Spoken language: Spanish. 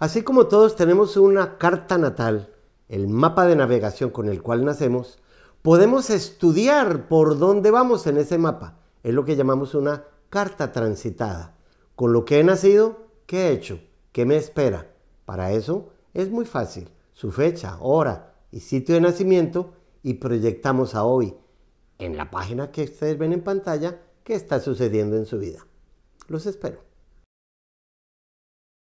Así como todos tenemos una carta natal, el mapa de navegación con el cual nacemos, podemos estudiar por dónde vamos en ese mapa. Es lo que llamamos una carta transitada. Con lo que he nacido, ¿qué he hecho? ¿Qué me espera? Para eso es muy fácil. Su fecha, hora y sitio de nacimiento y proyectamos a hoy en la página que ustedes ven en pantalla qué está sucediendo en su vida. Los espero.